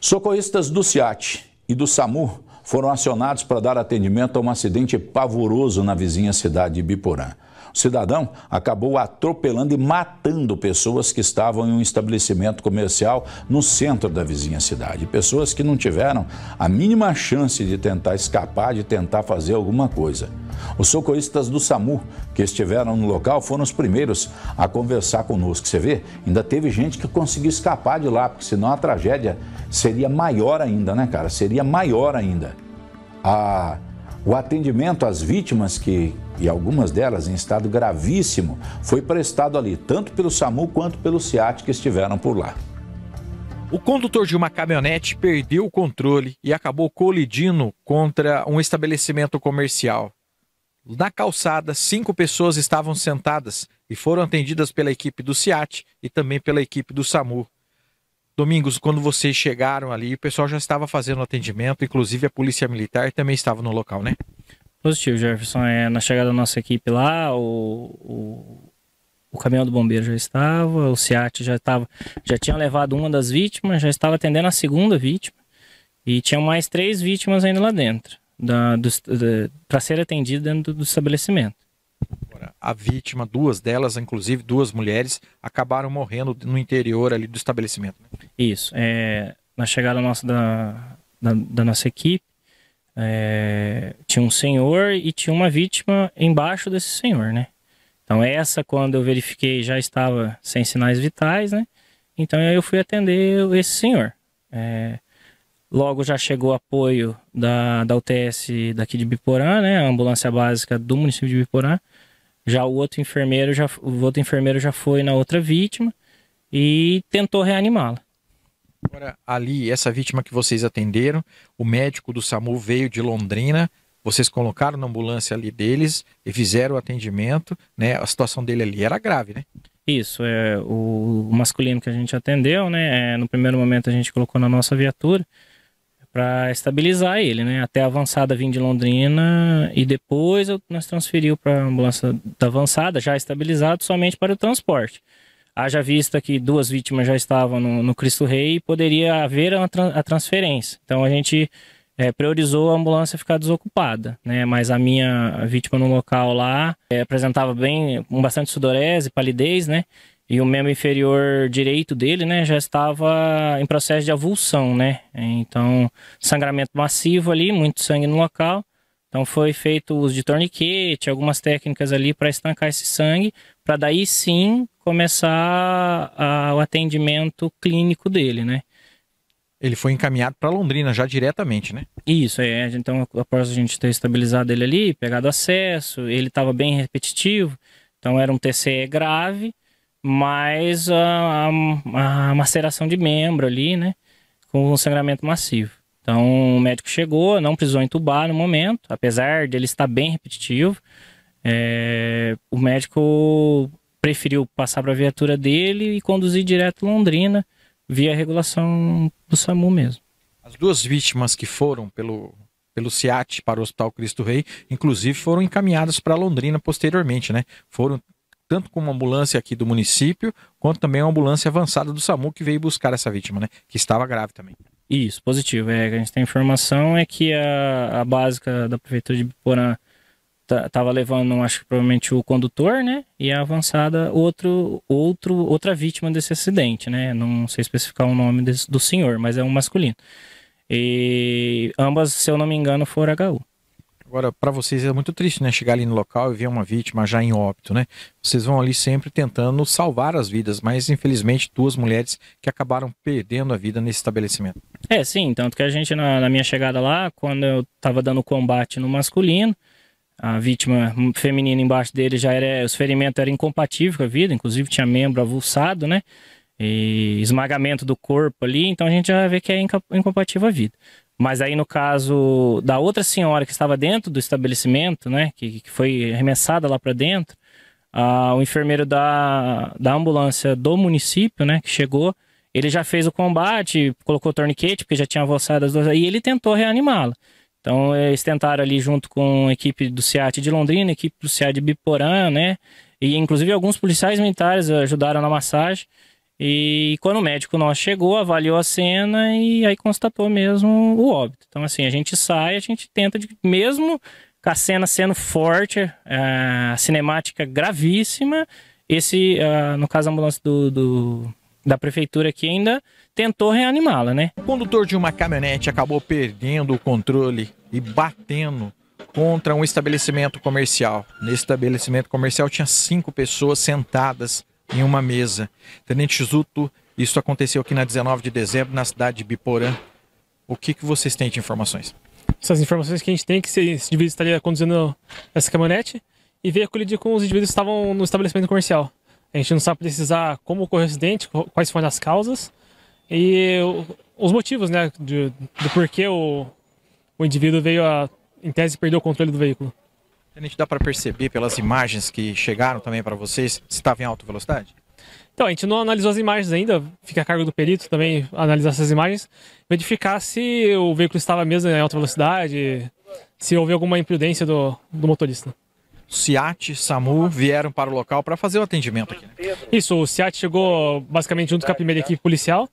Socorristas do SIAT e do SAMU foram acionados para dar atendimento a um acidente pavoroso na vizinha cidade de Biporã. O cidadão acabou atropelando e matando pessoas que estavam em um estabelecimento comercial no centro da vizinha cidade. Pessoas que não tiveram a mínima chance de tentar escapar, de tentar fazer alguma coisa. Os socorristas do SAMU que estiveram no local foram os primeiros a conversar conosco. Você vê, ainda teve gente que conseguiu escapar de lá, porque senão a tragédia seria maior ainda, né, cara? Seria maior ainda. A ah, o atendimento às vítimas, que, e algumas delas em estado gravíssimo, foi prestado ali, tanto pelo SAMU quanto pelo SIAT que estiveram por lá. O condutor de uma caminhonete perdeu o controle e acabou colidindo contra um estabelecimento comercial. Na calçada, cinco pessoas estavam sentadas e foram atendidas pela equipe do SIAT e também pela equipe do SAMU. Domingos, quando vocês chegaram ali, o pessoal já estava fazendo atendimento, inclusive a polícia militar também estava no local, né? Positivo, Jefferson. É, na chegada da nossa equipe lá, o, o, o caminhão do bombeiro já estava, o SEAT já estava, já tinha levado uma das vítimas, já estava atendendo a segunda vítima e tinha mais três vítimas ainda lá dentro, para ser atendida dentro do, do estabelecimento a vítima, duas delas, inclusive duas mulheres, acabaram morrendo no interior ali do estabelecimento. Né? Isso. É, na chegada nossa da, da, da nossa equipe, é, tinha um senhor e tinha uma vítima embaixo desse senhor, né? Então essa, quando eu verifiquei, já estava sem sinais vitais, né? Então eu fui atender esse senhor. É, logo já chegou apoio da, da UTS daqui de Biporã, né? A ambulância básica do município de Biporã. Já o outro enfermeiro já, o outro enfermeiro já foi na outra vítima e tentou reanimá-la. Agora, ali, essa vítima que vocês atenderam, o médico do SAMU veio de Londrina, vocês colocaram na ambulância ali deles e fizeram o atendimento, né? A situação dele ali era grave, né? Isso, é o, masculino que a gente atendeu, né? É, no primeiro momento a gente colocou na nossa viatura, para estabilizar ele, né? Até a avançada vim de Londrina e depois eu, nós transferiu para a ambulância da avançada, já estabilizado somente para o transporte. Haja vista que duas vítimas já estavam no, no Cristo Rei e poderia haver a, a transferência. Então a gente é, priorizou a ambulância ficar desocupada, né? Mas a minha vítima no local lá é, apresentava bem, um bastante sudorese, palidez, né? e o membro inferior direito dele, né, já estava em processo de avulsão, né? Então, sangramento massivo ali, muito sangue no local. Então foi feito uso de torniquete, algumas técnicas ali para estancar esse sangue, para daí sim começar a, o atendimento clínico dele, né? Ele foi encaminhado para Londrina já diretamente, né? Isso, é. Então, após a gente ter estabilizado ele ali, pegado acesso, ele estava bem repetitivo, então era um TCE grave, mais a, a, a maceração de membro ali, né? Com um sangramento massivo. Então o médico chegou, não precisou entubar no momento, apesar de ele estar bem repetitivo. É, o médico preferiu passar para a viatura dele e conduzir direto Londrina via regulação do SAMU mesmo. As duas vítimas que foram pelo pelo CIAT para o Hospital Cristo Rei, inclusive foram encaminhadas para Londrina posteriormente, né? Foram tanto com uma ambulância aqui do município, quanto também uma ambulância avançada do SAMU que veio buscar essa vítima, né? Que estava grave também. Isso, positivo. É, a gente tem informação é que a, a básica da prefeitura de Biporã tava levando, acho que provavelmente o condutor, né? E a avançada, outro, outro, outra vítima desse acidente, né? Não sei especificar o nome desse, do senhor, mas é um masculino. E ambas, se eu não me engano, foram HU. Agora, para vocês é muito triste, né? Chegar ali no local e ver uma vítima já em óbito, né? Vocês vão ali sempre tentando salvar as vidas, mas infelizmente duas mulheres que acabaram perdendo a vida nesse estabelecimento. É, sim. Tanto que a gente, na, na minha chegada lá, quando eu estava dando combate no masculino, a vítima feminina embaixo dele já era. Os ferimentos eram incompatíveis com a vida, inclusive tinha membro avulsado, né? E esmagamento do corpo ali, então a gente já vê que é incompatível a vida. Mas aí, no caso da outra senhora que estava dentro do estabelecimento, né, que, que foi arremessada lá para dentro, o enfermeiro da, da ambulância do município, né, que chegou, ele já fez o combate, colocou o torniquete, porque já tinha avançado as duas, e ele tentou reanimá-la. Então, eles tentaram ali junto com a equipe do CIAT de Londrina, equipe do CIAT de Biporã, né, e inclusive alguns policiais militares ajudaram na massagem. E quando o médico nosso chegou, avaliou a cena e aí constatou mesmo o óbito. Então, assim, a gente sai, a gente tenta, de, mesmo com a cena sendo forte, a ah, cinemática gravíssima, esse, a, ah, no caso, a ambulância do, do da prefeitura que ainda tentou reanimá-la, né? O condutor de uma caminhonete acabou perdendo o controle e batendo contra um estabelecimento comercial. Nesse estabelecimento comercial tinha cinco pessoas sentadas em uma mesa. Tenente Zuto, isso aconteceu aqui na 19 de dezembro, na cidade de Biporã. O que, que vocês têm de informações? Essas informações que a gente tem que esse indivíduo estaria conduzindo essa caminhonete e veio colidir com os indivíduos que estavam no estabelecimento comercial. A gente não sabe precisar como ocorreu o acidente, quais foram as causas e os motivos, né, do porquê o, o indivíduo veio a, em tese, perder o controle do veículo. A gente dá para perceber pelas imagens que chegaram também para vocês se estava em alta velocidade? Então, a gente não analisou as imagens ainda, fica a cargo do perito também analisar essas imagens, verificar se o veículo estava mesmo em alta velocidade, se houve alguma imprudência do, do motorista. SIAT, SAMU vieram para o local para fazer o atendimento aqui. Né? Isso, o SIAT chegou basicamente junto com a primeira equipe policial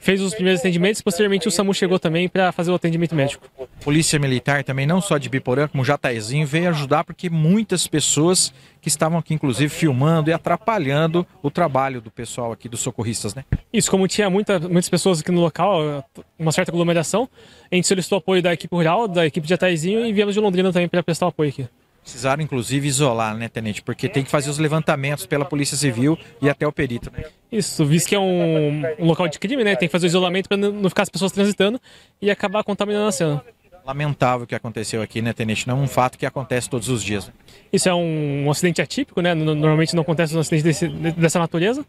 fez os primeiros atendimentos. Posteriormente, o SAMU chegou também para fazer o atendimento médico. Polícia Militar também, não só de Biporã, como Jataizinho, veio ajudar porque muitas pessoas que estavam aqui, inclusive, filmando e atrapalhando o trabalho do pessoal aqui, dos socorristas, né? Isso, como tinha muita, muitas pessoas aqui no local, uma certa aglomeração, a gente solicitou apoio da equipe rural, da equipe de Jataizinho e viemos de Londrina também para prestar apoio aqui. Precisaram, inclusive, isolar, né, Tenente? Porque tem que fazer os levantamentos pela Polícia Civil e até o perito, né? Isso, visto que é um, um local de crime, né? Tem que fazer o isolamento para não ficar as pessoas transitando e acabar contaminando a cena. Lamentável o que aconteceu aqui, né, Tenente? Não é um fato que acontece todos os dias. Isso é um, um acidente atípico, né? Normalmente não acontece um acidente desse, dessa natureza,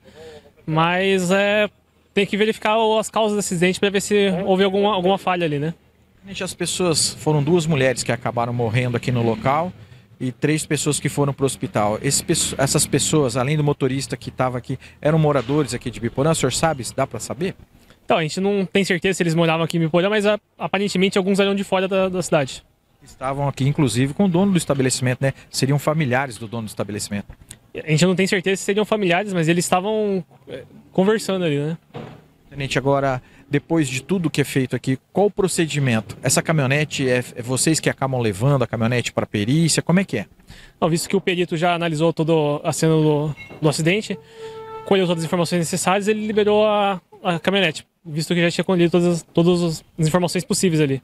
mas é, tem que verificar as causas do acidente para ver se houve alguma, alguma falha ali, né? As pessoas foram duas mulheres que acabaram morrendo aqui no local e três pessoas que foram para o hospital. Esse, essas pessoas, além do motorista que estava aqui, eram moradores aqui de Biporã? O senhor sabe? Dá para saber? Então, a gente não tem certeza se eles moravam aqui em Biporã, mas ah, aparentemente alguns eram de fora da, da cidade. Estavam aqui, inclusive, com o dono do estabelecimento, né? Seriam familiares do dono do estabelecimento. A gente não tem certeza se seriam familiares, mas eles estavam eh, conversando ali, né? Tenente, agora depois de tudo que é feito aqui, qual o procedimento? Essa caminhonete é, é vocês que acabam levando a caminhonete para perícia? Como é que é? Não, visto que o perito já analisou toda a cena do, do, acidente, colheu todas as informações necessárias, ele liberou a, a caminhonete, visto que já tinha colhido todas, todas as informações possíveis ali.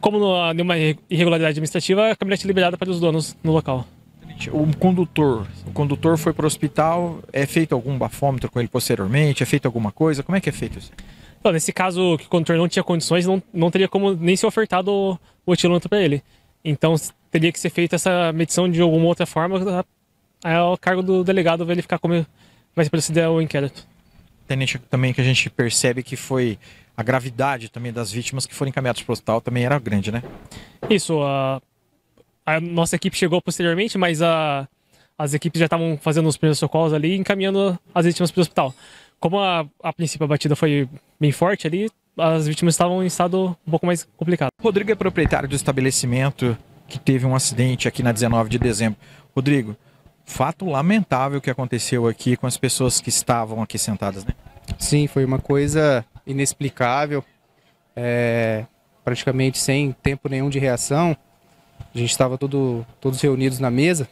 Como não nenhuma irregularidade administrativa, a caminhonete é liberada para os donos no local o condutor, o condutor foi para o hospital, é feito algum bafômetro com ele posteriormente, é feito alguma coisa? Como é que é feito isso? Não, nesse caso, que o condutor não tinha condições, não, não teria como nem ser ofertado o, o etilômetro para ele. Então, teria que ser feita essa medição de alguma outra forma. Aí é o cargo do delegado verificar como vai se proceder o inquérito. Tenente, também que a gente percebe que foi a gravidade também das vítimas que foram encaminhadas para o hospital também era grande, né? Isso. A, a nossa equipe chegou posteriormente, mas a, as equipes já estavam fazendo os primeiros socorros ali e encaminhando as vítimas para o hospital como a, a principal batida foi bem forte ali, as vítimas estavam em estado um pouco mais complicado. Rodrigo é proprietário do estabelecimento que teve um acidente aqui na 19 de dezembro. Rodrigo, fato lamentável que aconteceu aqui com as pessoas que estavam aqui sentadas, né? Sim, foi uma coisa inexplicável, é, praticamente sem tempo nenhum de reação. A gente estava todo, todos reunidos na mesa,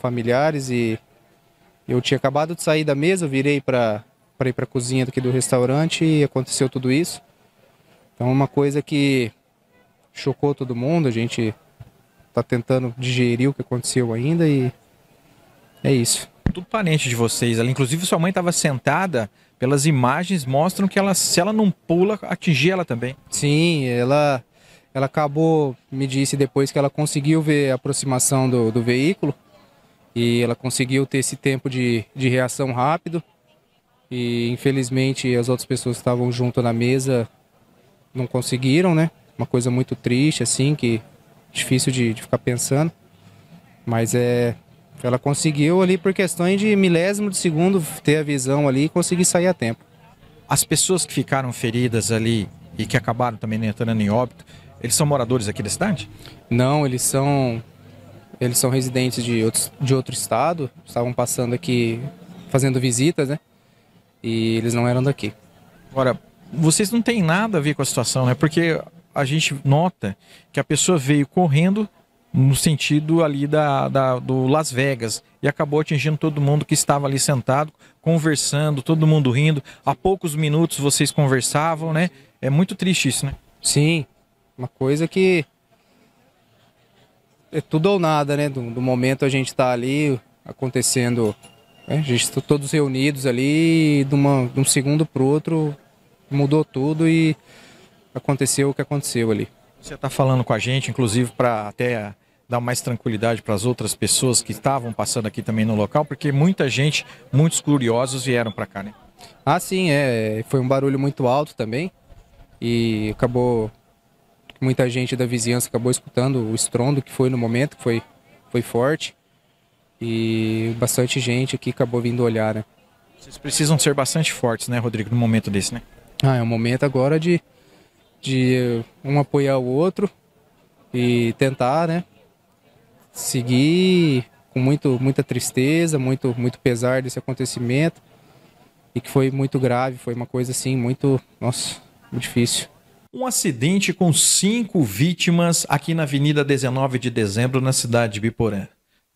familiares, e eu tinha acabado de sair da mesa, virei para para ir para a cozinha do que do restaurante e aconteceu tudo isso. Então, uma coisa que chocou todo mundo, a gente está tentando digerir o que aconteceu ainda e é isso. Tudo parente de vocês ali, inclusive sua mãe estava sentada, pelas imagens mostram que ela, se ela não pula, atingir ela também. Sim, ela ela acabou, me disse depois que ela conseguiu ver a aproximação do, do veículo e ela conseguiu ter esse tempo de, de reação rápido. E infelizmente as outras pessoas que estavam junto na mesa não conseguiram, né? Uma coisa muito triste, assim, que difícil de, de ficar pensando. Mas é. Ela conseguiu ali por questões de milésimo de segundo ter a visão ali e conseguir sair a tempo. As pessoas que ficaram feridas ali e que acabaram também né, entrando em óbito, eles são moradores aqui da cidade? Não, eles são eles são residentes de, outros, de outro estado, estavam passando aqui fazendo visitas, né? e eles não eram daqui. Agora, vocês não têm nada a ver com a situação, né? Porque a gente nota que a pessoa veio correndo no sentido ali da, da, do Las Vegas e acabou atingindo todo mundo que estava ali sentado, conversando, todo mundo rindo. Há poucos minutos vocês conversavam, né? É muito triste isso, né? Sim, uma coisa que é tudo ou nada, né? Do, do momento a gente está ali acontecendo né? A gente está todos reunidos ali, de, uma, de um segundo para o outro, mudou tudo e aconteceu o que aconteceu ali. Você está falando com a gente, inclusive, para até dar mais tranquilidade para as outras pessoas que estavam passando aqui também no local, porque muita gente, muitos curiosos vieram para cá, né? Ah, sim, é. Foi um barulho muito alto também e acabou muita gente da vizinhança acabou escutando o estrondo que foi no momento, que foi foi forte e bastante gente aqui acabou vindo olhar, né? Vocês precisam ser bastante fortes, né, Rodrigo, no momento desse, né? Ah, é um momento agora de, de um apoiar o outro e tentar, né, seguir com muito, muita tristeza, muito, muito pesar desse acontecimento e que foi muito grave, foi uma coisa assim muito, nossa, muito difícil. Um acidente com cinco vítimas aqui na Avenida 19 de Dezembro, na cidade de Biporã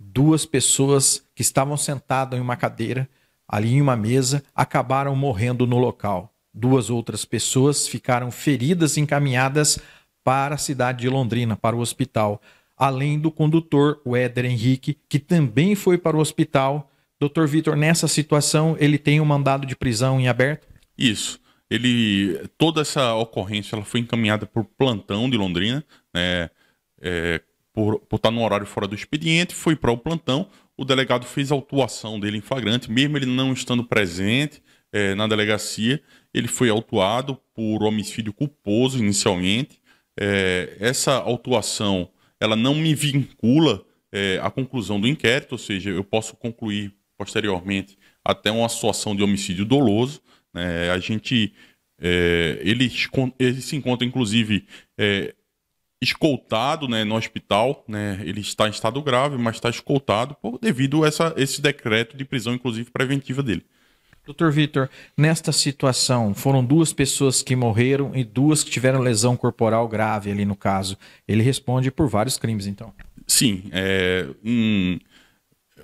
duas pessoas que estavam sentadas em uma cadeira, ali em uma mesa, acabaram morrendo no local. Duas outras pessoas ficaram feridas e encaminhadas para a cidade de Londrina, para o hospital, além do condutor, o Éder Henrique, que também foi para o hospital. Doutor Vitor, nessa situação, ele tem um mandado de prisão em aberto? Isso. Ele, toda essa ocorrência ela foi encaminhada por plantão de Londrina, né? É, por, por estar tá num horário fora do expediente, foi para o plantão. O delegado fez a autuação dele em flagrante, mesmo ele não estando presente é, na delegacia. Ele foi autuado por homicídio culposo inicialmente. É, essa autuação ela não me vincula é, à conclusão do inquérito, ou seja, eu posso concluir posteriormente até uma situação de homicídio doloso. Né? A gente é, ele, ele, se encontra, inclusive, é, escoltado né, no hospital, né, ele está em estado grave, mas está escoltado por, devido a essa, esse decreto de prisão, inclusive preventiva dele. Doutor Vitor, nesta situação, foram duas pessoas que morreram e duas que tiveram lesão corporal grave ali no caso. Ele responde por vários crimes, então. Sim, é, um,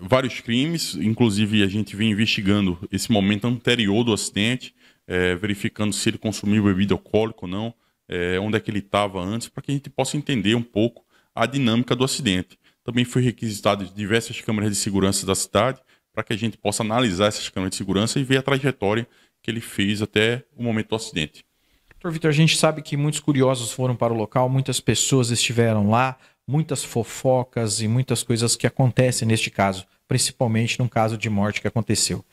vários crimes, inclusive a gente vem investigando esse momento anterior do acidente, é, verificando se ele consumiu bebida alcoólica ou não, é, onde é que ele estava antes, para que a gente possa entender um pouco a dinâmica do acidente. Também foi requisitado diversas câmeras de segurança da cidade, para que a gente possa analisar essas câmeras de segurança e ver a trajetória que ele fez até o momento do acidente. Doutor Vitor, a gente sabe que muitos curiosos foram para o local, muitas pessoas estiveram lá, muitas fofocas e muitas coisas que acontecem neste caso, principalmente num caso de morte que aconteceu.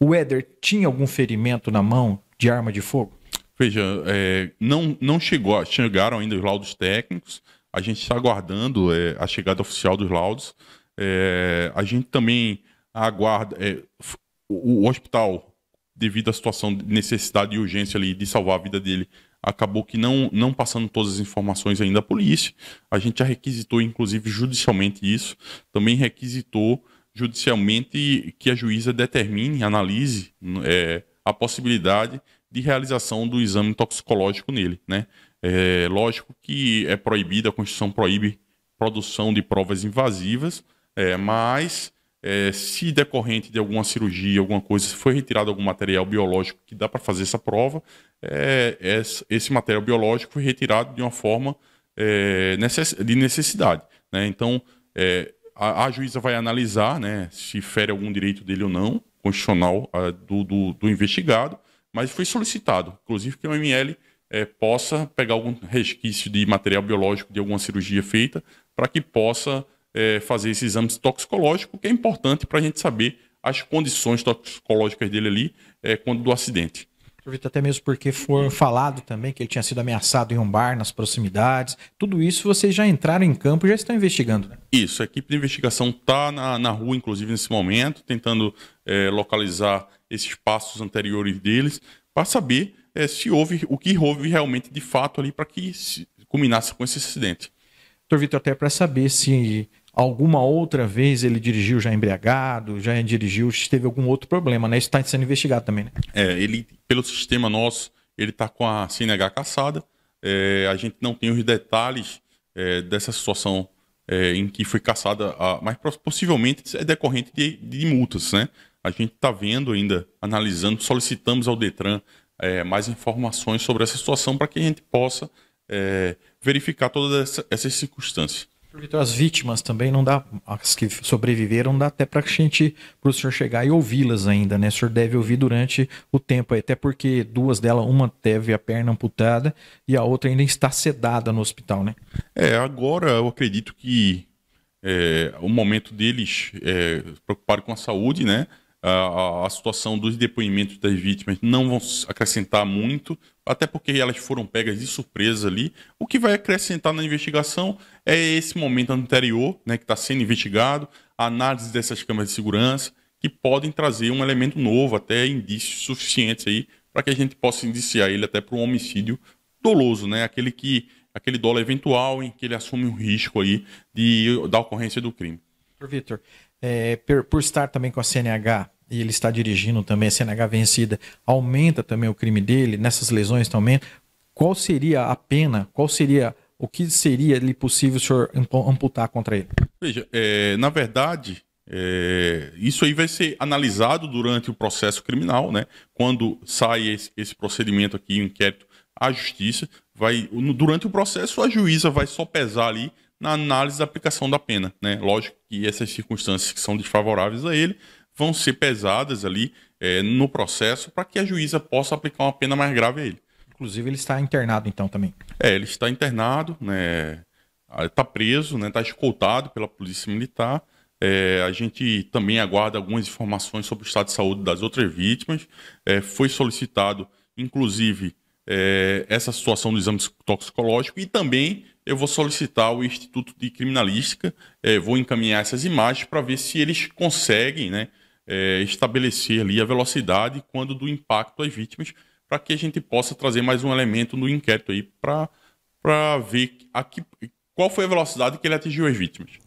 O Éder tinha algum ferimento na mão de arma de fogo? Veja, é, não, não chegou, chegaram ainda os laudos técnicos, a gente está aguardando é, a chegada oficial dos laudos. É, a gente também aguarda. É, o, o, hospital, devido à situação de necessidade e urgência ali de salvar a vida dele, acabou que não, não passando todas as informações ainda à polícia. A gente já requisitou, inclusive, judicialmente isso. Também requisitou judicialmente que a juíza determine, analise é, a possibilidade de realização do exame toxicológico nele. Né? É, lógico que é proibida, a Constituição proíbe produção de provas invasivas, é, mas é, se decorrente de alguma cirurgia, alguma coisa, se foi retirado algum material biológico que dá para fazer essa prova, é, esse material biológico foi retirado de uma forma é, necess de necessidade. Né? Então, é, a, a, juíza vai analisar né, se fere algum direito dele ou não, constitucional a, do, do, do investigado, mas foi solicitado, inclusive, que o ML é, eh, possa pegar algum resquício de material biológico de alguma cirurgia feita para que possa é, fazer esse exame toxicológico, que é importante para a gente saber as condições toxicológicas dele ali é, quando do acidente. Até mesmo porque foi falado também que ele tinha sido ameaçado em um bar nas proximidades. Tudo isso vocês já entraram em campo e já estão investigando, né? Isso, a equipe de investigação está na, na rua, inclusive, nesse momento, tentando é, localizar esses passos anteriores deles para saber é, se houve o que houve realmente de fato ali para que culminasse com esse acidente. Doutor Vitor, até para saber se Alguma outra vez ele dirigiu já embriagado, já dirigiu, teve algum outro problema, né? Isso está sendo investigado também, né? É, ele, pelo sistema nosso, ele está com a CNH caçada. É, a gente não tem os detalhes é, dessa situação é, em que foi caçada, a, mas possivelmente é decorrente de, de multas, né? A gente está vendo ainda, analisando, solicitamos ao Detran é, mais informações sobre essa situação para que a gente possa é, verificar todas essa, essas circunstâncias. Vitor, as vítimas também não dá, as que sobreviveram, não dá até para a gente, para o senhor chegar e ouvi-las ainda, né? O senhor deve ouvir durante o tempo, até porque duas delas, uma teve a perna amputada e a outra ainda está sedada no hospital, né? É, agora eu acredito que é, o momento deles é, com a saúde, né? a, situação dos depoimentos das vítimas não vão acrescentar muito, até porque elas foram pegas de surpresa ali. O que vai acrescentar na investigação é esse momento anterior, né, que está sendo investigado, a análise dessas câmeras de segurança, que podem trazer um elemento novo, até indícios suficientes aí, para que a gente possa indiciar ele até para um homicídio doloso, né, aquele que aquele dólar eventual em que ele assume um risco aí de, da ocorrência do crime. Vitor, é, por, por estar também com a CNH, e ele está dirigindo também, a CNH vencida, aumenta também o crime dele, nessas lesões também. Qual seria a pena? Qual seria o que seria ali possível o senhor amputar contra ele? Veja, é, na verdade, é, isso aí vai ser analisado durante o processo criminal, né? Quando sai esse, esse procedimento aqui, o inquérito à justiça, vai durante o processo a juíza vai só pesar ali na análise da aplicação da pena, né? Lógico que essas circunstâncias que são desfavoráveis a ele vão ser pesadas ali é, no processo para que a juíza possa aplicar uma pena mais grave a ele. Inclusive, ele está internado então também. É, ele está internado, né? Está ah, preso, né? Está escoltado pela polícia militar. É, a gente também aguarda algumas informações sobre o estado de saúde das outras vítimas. É, foi solicitado, inclusive, é, essa situação do exame toxicológico e também eu vou solicitar o Instituto de Criminalística, é, vou encaminhar essas imagens para ver se eles conseguem, né? é, estabelecer ali a velocidade quando do impacto às vítimas, para que a gente possa trazer mais um elemento no inquérito aí para ver a que, qual foi a velocidade que ele atingiu as vítimas.